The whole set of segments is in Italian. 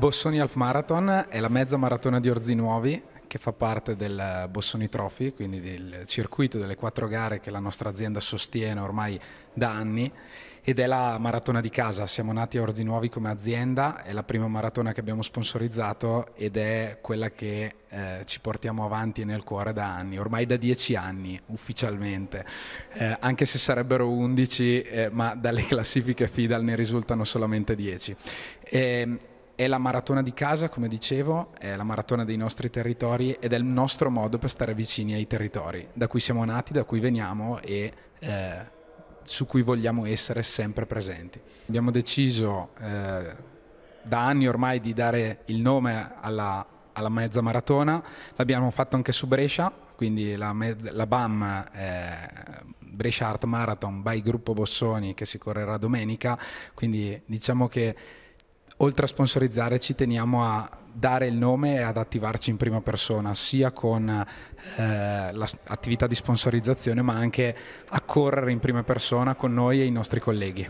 Bossoni Half Marathon è la mezza maratona di Orzinuovi che fa parte del Bossoni Trophy, quindi del circuito delle quattro gare che la nostra azienda sostiene ormai da anni ed è la maratona di casa. Siamo nati a Orzinuovi come azienda, è la prima maratona che abbiamo sponsorizzato ed è quella che eh, ci portiamo avanti nel cuore da anni, ormai da dieci anni ufficialmente, eh, anche se sarebbero undici, eh, ma dalle classifiche FIDAL ne risultano solamente dieci. E, ehm, è la maratona di casa, come dicevo, è la maratona dei nostri territori ed è il nostro modo per stare vicini ai territori, da cui siamo nati, da cui veniamo e eh, su cui vogliamo essere sempre presenti. Abbiamo deciso eh, da anni ormai di dare il nome alla, alla mezza maratona, l'abbiamo fatto anche su Brescia, quindi la, mezza, la BAM eh, Brescia Art Marathon by Gruppo Bossoni che si correrà domenica, quindi diciamo che oltre a sponsorizzare ci teniamo a dare il nome e ad attivarci in prima persona, sia con eh, l'attività di sponsorizzazione, ma anche a correre in prima persona con noi e i nostri colleghi.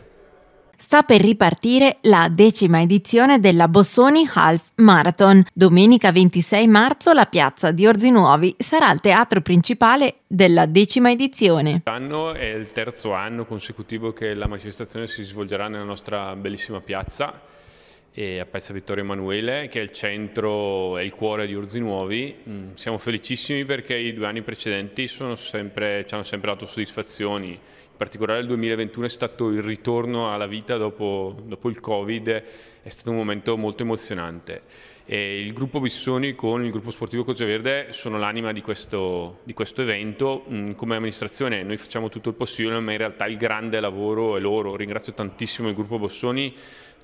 Sta per ripartire la decima edizione della Bossoni Half Marathon. Domenica 26 marzo la piazza di Orzinuovi sarà il teatro principale della decima edizione. L'anno è il terzo anno consecutivo che la manifestazione si svolgerà nella nostra bellissima piazza e a Piazza Vittorio Emanuele, che è il centro e il cuore di Urzi Nuovi. Mm, siamo felicissimi perché i due anni precedenti sempre, ci hanno sempre dato soddisfazioni. In particolare il 2021 è stato il ritorno alla vita dopo, dopo il Covid, è stato un momento molto emozionante. E il gruppo Bissoni con il gruppo sportivo Verde sono l'anima di, di questo, evento. Mm, come amministrazione noi facciamo tutto il possibile, ma in realtà il grande lavoro è loro. Ringrazio tantissimo il gruppo Bossoni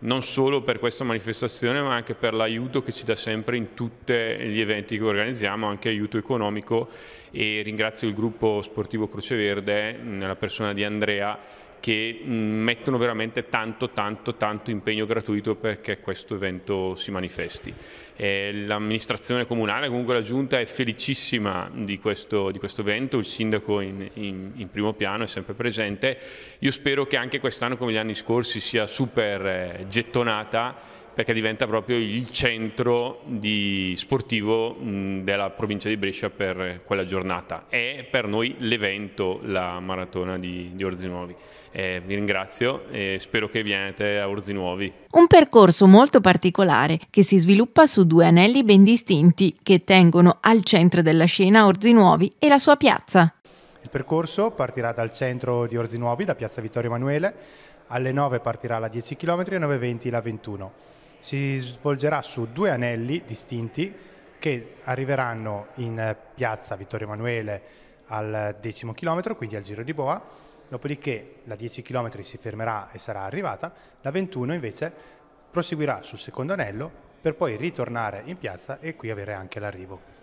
non solo per questa manifestazione ma anche per l'aiuto che ci dà sempre in tutti gli eventi che organizziamo, anche aiuto economico e ringrazio il gruppo sportivo Croce Verde nella mm, persona di Andrea che mettono veramente tanto, tanto, tanto impegno gratuito perché questo evento si manifesti. Eh, l'amministrazione comunale, comunque la Giunta, è felicissima di questo, di questo evento, il sindaco in, in, in, primo piano è sempre presente. Io spero che anche quest'anno, come gli anni scorsi, sia super eh, gettonata perché diventa proprio il centro sportivo mh, della provincia di Brescia per quella giornata. È per noi l'evento la maratona di, di Orzinuovi. Eh, vi ringrazio e spero che veniate a Orzinuovi. Un percorso molto particolare che si sviluppa su due anelli ben distinti che tengono al centro della scena Orzinuovi e la sua piazza. Il percorso partirà dal centro di Orzinuovi, da piazza Vittorio Emanuele, alle 9 partirà la 10 km e alle 9.20 la 21 si svolgerà su due anelli distinti che arriveranno in eh, piazza Vittorio Emanuele al decimo chilometro, quindi al giro di boa, dopodiché la 10 km si fermerà e sarà arrivata, la 21 invece proseguirà sul secondo anello per poi ritornare in piazza e qui avere anche l'arrivo.